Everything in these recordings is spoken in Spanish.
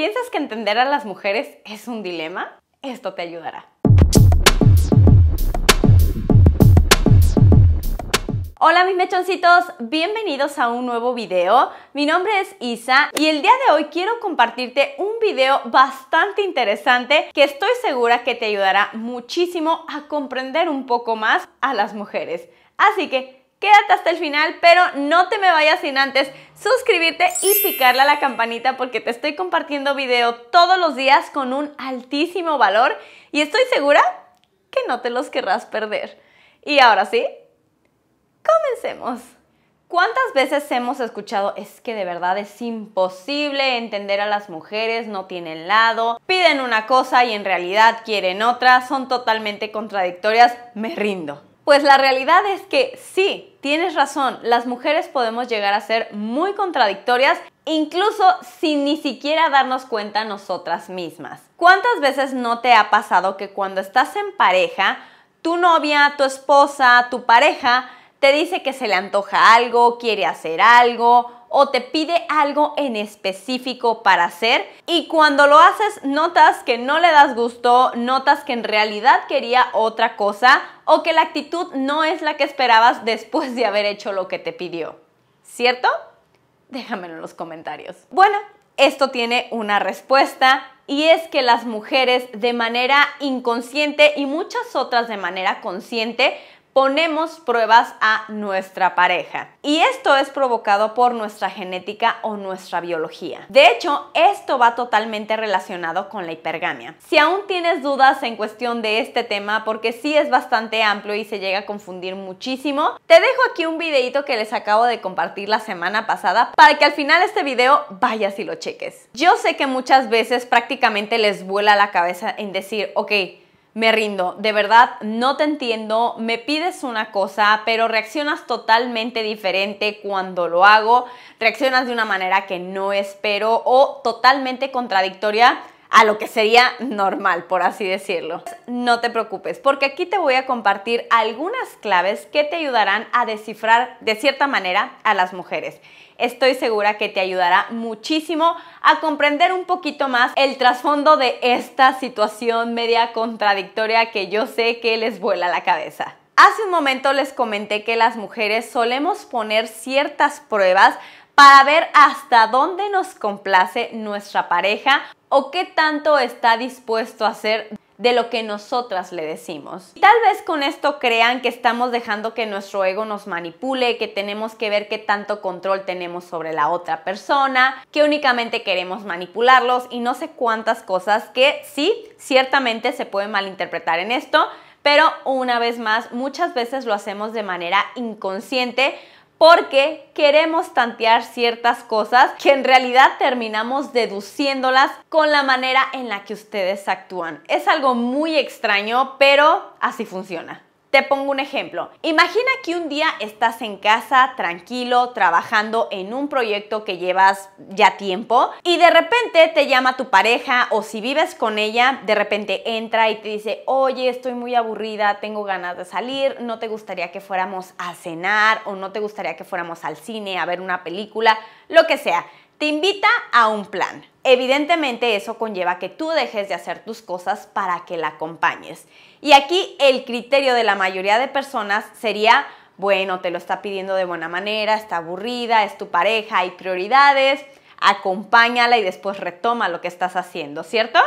¿Piensas que entender a las mujeres es un dilema? Esto te ayudará. Hola mis mechoncitos, bienvenidos a un nuevo video. Mi nombre es Isa y el día de hoy quiero compartirte un video bastante interesante que estoy segura que te ayudará muchísimo a comprender un poco más a las mujeres. Así que Quédate hasta el final, pero no te me vayas sin antes suscribirte y picarle a la campanita porque te estoy compartiendo video todos los días con un altísimo valor y estoy segura que no te los querrás perder. Y ahora sí, comencemos. ¿Cuántas veces hemos escuchado es que de verdad es imposible entender a las mujeres, no tienen lado, piden una cosa y en realidad quieren otra, son totalmente contradictorias, me rindo? Pues la realidad es que sí, tienes razón, las mujeres podemos llegar a ser muy contradictorias incluso sin ni siquiera darnos cuenta nosotras mismas. ¿Cuántas veces no te ha pasado que cuando estás en pareja, tu novia, tu esposa, tu pareja, te dice que se le antoja algo, quiere hacer algo, o te pide algo en específico para hacer y cuando lo haces notas que no le das gusto, notas que en realidad quería otra cosa o que la actitud no es la que esperabas después de haber hecho lo que te pidió. ¿Cierto? Déjamelo en los comentarios. Bueno, esto tiene una respuesta y es que las mujeres de manera inconsciente y muchas otras de manera consciente ponemos pruebas a nuestra pareja. Y esto es provocado por nuestra genética o nuestra biología. De hecho, esto va totalmente relacionado con la hipergamia. Si aún tienes dudas en cuestión de este tema, porque sí es bastante amplio y se llega a confundir muchísimo, te dejo aquí un videito que les acabo de compartir la semana pasada para que al final este video vayas y lo cheques. Yo sé que muchas veces prácticamente les vuela la cabeza en decir, ok, me rindo, de verdad no te entiendo, me pides una cosa, pero reaccionas totalmente diferente cuando lo hago, reaccionas de una manera que no espero o totalmente contradictoria a lo que sería normal, por así decirlo. No te preocupes, porque aquí te voy a compartir algunas claves que te ayudarán a descifrar de cierta manera a las mujeres estoy segura que te ayudará muchísimo a comprender un poquito más el trasfondo de esta situación media contradictoria que yo sé que les vuela la cabeza. Hace un momento les comenté que las mujeres solemos poner ciertas pruebas para ver hasta dónde nos complace nuestra pareja o qué tanto está dispuesto a hacer de lo que nosotras le decimos. Tal vez con esto crean que estamos dejando que nuestro ego nos manipule, que tenemos que ver qué tanto control tenemos sobre la otra persona, que únicamente queremos manipularlos y no sé cuántas cosas que sí, ciertamente se pueden malinterpretar en esto, pero una vez más, muchas veces lo hacemos de manera inconsciente porque queremos tantear ciertas cosas que en realidad terminamos deduciéndolas con la manera en la que ustedes actúan. Es algo muy extraño, pero así funciona. Te pongo un ejemplo. Imagina que un día estás en casa, tranquilo, trabajando en un proyecto que llevas ya tiempo y de repente te llama tu pareja o si vives con ella, de repente entra y te dice, oye, estoy muy aburrida, tengo ganas de salir, no te gustaría que fuéramos a cenar o no te gustaría que fuéramos al cine a ver una película, lo que sea te invita a un plan. Evidentemente eso conlleva que tú dejes de hacer tus cosas para que la acompañes. Y aquí el criterio de la mayoría de personas sería, bueno, te lo está pidiendo de buena manera, está aburrida, es tu pareja, hay prioridades, acompáñala y después retoma lo que estás haciendo, ¿cierto?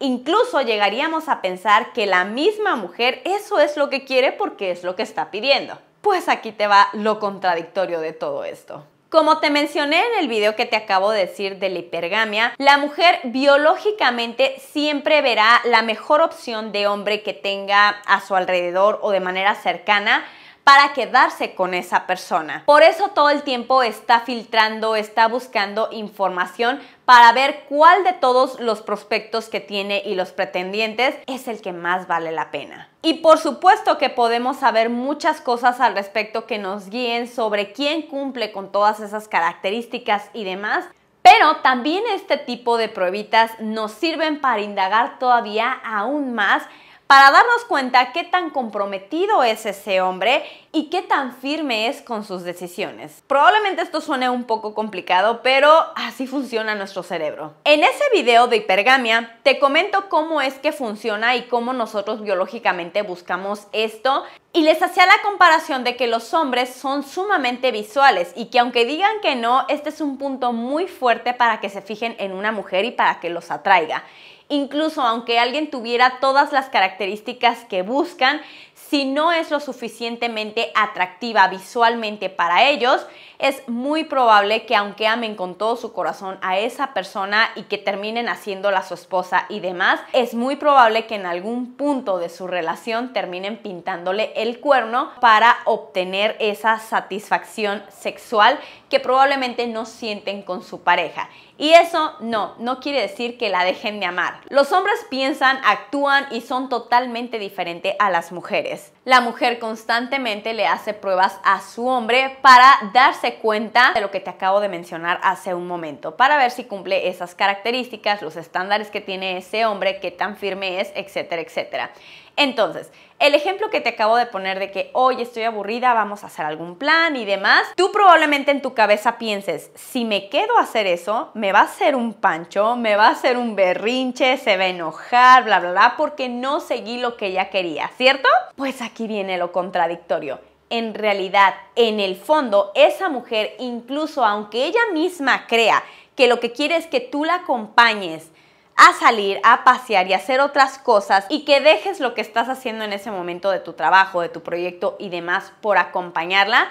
Incluso llegaríamos a pensar que la misma mujer eso es lo que quiere porque es lo que está pidiendo. Pues aquí te va lo contradictorio de todo esto. Como te mencioné en el video que te acabo de decir de la hipergamia, la mujer biológicamente siempre verá la mejor opción de hombre que tenga a su alrededor o de manera cercana para quedarse con esa persona. Por eso todo el tiempo está filtrando, está buscando información para ver cuál de todos los prospectos que tiene y los pretendientes es el que más vale la pena. Y por supuesto que podemos saber muchas cosas al respecto que nos guíen sobre quién cumple con todas esas características y demás, pero también este tipo de pruebitas nos sirven para indagar todavía aún más para darnos cuenta qué tan comprometido es ese hombre y qué tan firme es con sus decisiones. Probablemente esto suene un poco complicado, pero así funciona nuestro cerebro. En ese video de hipergamia te comento cómo es que funciona y cómo nosotros biológicamente buscamos esto y les hacía la comparación de que los hombres son sumamente visuales y que aunque digan que no, este es un punto muy fuerte para que se fijen en una mujer y para que los atraiga. Incluso aunque alguien tuviera todas las características que buscan, si no es lo suficientemente atractiva visualmente para ellos, es muy probable que aunque amen con todo su corazón a esa persona y que terminen haciéndola su esposa y demás, es muy probable que en algún punto de su relación terminen pintándole el cuerno para obtener esa satisfacción sexual que probablemente no sienten con su pareja. Y eso no, no quiere decir que la dejen de amar. Los hombres piensan, actúan y son totalmente diferentes a las mujeres. La mujer constantemente le hace pruebas a su hombre para darse cuenta de lo que te acabo de mencionar hace un momento, para ver si cumple esas características, los estándares que tiene ese hombre, qué tan firme es, etcétera, etcétera. Entonces, el ejemplo que te acabo de poner de que hoy estoy aburrida, vamos a hacer algún plan y demás, tú probablemente en tu cabeza pienses, si me quedo a hacer eso, me va a hacer un pancho, me va a hacer un berrinche, se va a enojar, bla, bla, bla, porque no seguí lo que ella quería, ¿cierto? Pues aquí viene lo contradictorio en realidad, en el fondo, esa mujer, incluso aunque ella misma crea que lo que quiere es que tú la acompañes, a salir, a pasear y a hacer otras cosas y que dejes lo que estás haciendo en ese momento de tu trabajo, de tu proyecto y demás por acompañarla,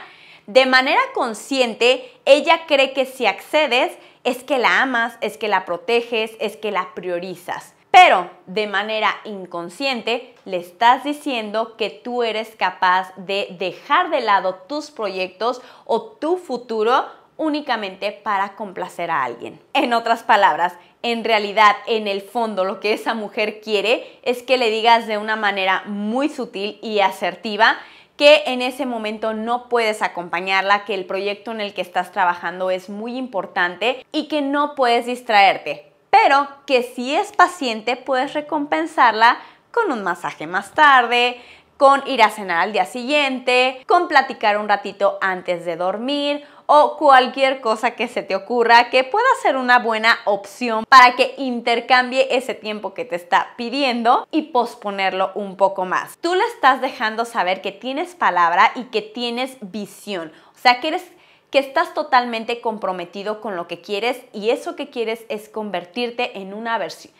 de manera consciente, ella cree que si accedes es que la amas, es que la proteges, es que la priorizas. Pero de manera inconsciente le estás diciendo que tú eres capaz de dejar de lado tus proyectos o tu futuro únicamente para complacer a alguien. En otras palabras, en realidad, en el fondo, lo que esa mujer quiere es que le digas de una manera muy sutil y asertiva que en ese momento no puedes acompañarla, que el proyecto en el que estás trabajando es muy importante y que no puedes distraerte, pero que si es paciente puedes recompensarla con un masaje más tarde, con ir a cenar al día siguiente, con platicar un ratito antes de dormir o cualquier cosa que se te ocurra que pueda ser una buena opción para que intercambie ese tiempo que te está pidiendo y posponerlo un poco más. Tú le estás dejando saber que tienes palabra y que tienes visión, o sea que eres que estás totalmente comprometido con lo que quieres y eso que quieres es convertirte en una versión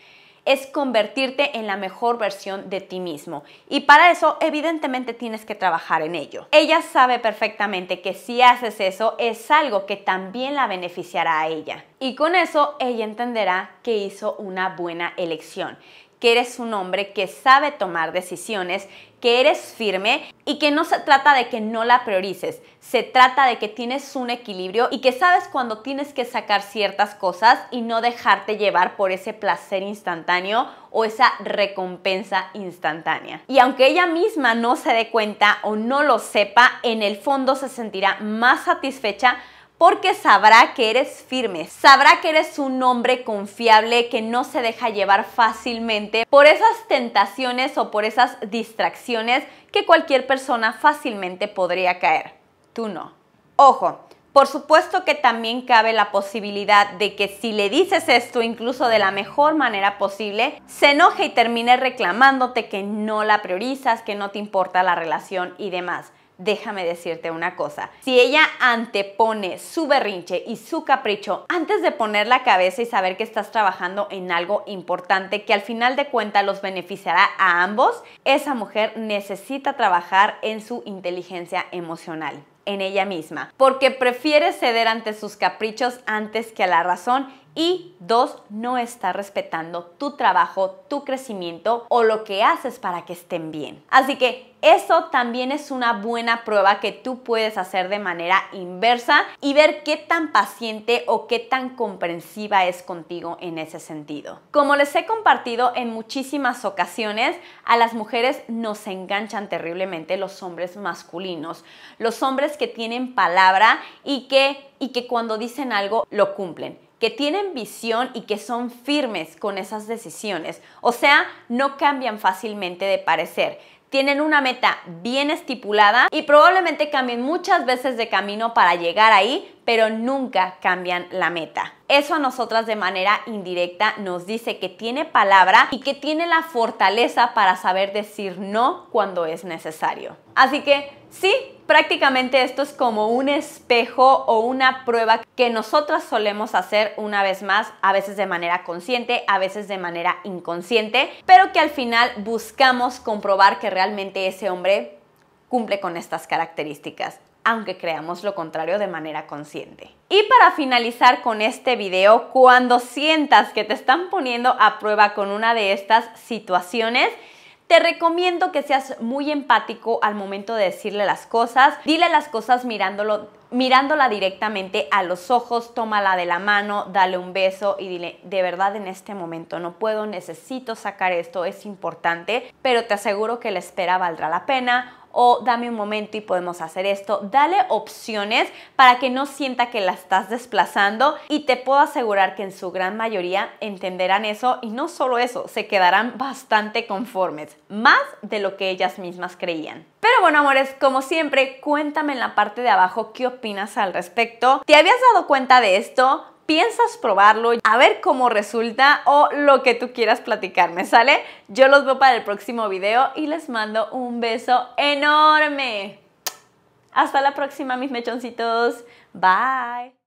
es convertirte en la mejor versión de ti mismo. Y para eso, evidentemente, tienes que trabajar en ello. Ella sabe perfectamente que si haces eso, es algo que también la beneficiará a ella. Y con eso, ella entenderá que hizo una buena elección que eres un hombre que sabe tomar decisiones, que eres firme y que no se trata de que no la priorices, se trata de que tienes un equilibrio y que sabes cuando tienes que sacar ciertas cosas y no dejarte llevar por ese placer instantáneo o esa recompensa instantánea. Y aunque ella misma no se dé cuenta o no lo sepa, en el fondo se sentirá más satisfecha porque sabrá que eres firme, sabrá que eres un hombre confiable que no se deja llevar fácilmente por esas tentaciones o por esas distracciones que cualquier persona fácilmente podría caer. Tú no. Ojo, por supuesto que también cabe la posibilidad de que si le dices esto incluso de la mejor manera posible, se enoje y termine reclamándote que no la priorizas, que no te importa la relación y demás déjame decirte una cosa, si ella antepone su berrinche y su capricho antes de poner la cabeza y saber que estás trabajando en algo importante que al final de cuentas los beneficiará a ambos, esa mujer necesita trabajar en su inteligencia emocional en ella misma, porque prefiere ceder ante sus caprichos antes que a la razón y dos, no está respetando tu trabajo, tu crecimiento o lo que haces para que estén bien. Así que eso también es una buena prueba que tú puedes hacer de manera inversa y ver qué tan paciente o qué tan comprensiva es contigo en ese sentido. Como les he compartido en muchísimas ocasiones, a las mujeres nos enganchan terriblemente los hombres masculinos, los hombres que tienen palabra y que, y que cuando dicen algo lo cumplen que tienen visión y que son firmes con esas decisiones. O sea, no cambian fácilmente de parecer. Tienen una meta bien estipulada y probablemente cambien muchas veces de camino para llegar ahí, pero nunca cambian la meta. Eso a nosotras de manera indirecta nos dice que tiene palabra y que tiene la fortaleza para saber decir no cuando es necesario. Así que Sí, prácticamente esto es como un espejo o una prueba que nosotras solemos hacer una vez más, a veces de manera consciente, a veces de manera inconsciente, pero que al final buscamos comprobar que realmente ese hombre cumple con estas características aunque creamos lo contrario de manera consciente. Y para finalizar con este video, cuando sientas que te están poniendo a prueba con una de estas situaciones, te recomiendo que seas muy empático al momento de decirle las cosas. Dile las cosas mirándolo mirándola directamente a los ojos, tómala de la mano, dale un beso y dile, de verdad en este momento no puedo, necesito sacar esto, es importante, pero te aseguro que la espera valdrá la pena o dame un momento y podemos hacer esto. Dale opciones para que no sienta que la estás desplazando y te puedo asegurar que en su gran mayoría entenderán eso y no solo eso, se quedarán bastante conformes, más de lo que ellas mismas creían. Pero bueno, amores, como siempre, cuéntame en la parte de abajo qué opinas al respecto. ¿Te habías dado cuenta de esto? piensas probarlo, a ver cómo resulta o lo que tú quieras platicarme, ¿sale? Yo los veo para el próximo video y les mando un beso enorme. Hasta la próxima, mis mechoncitos. Bye.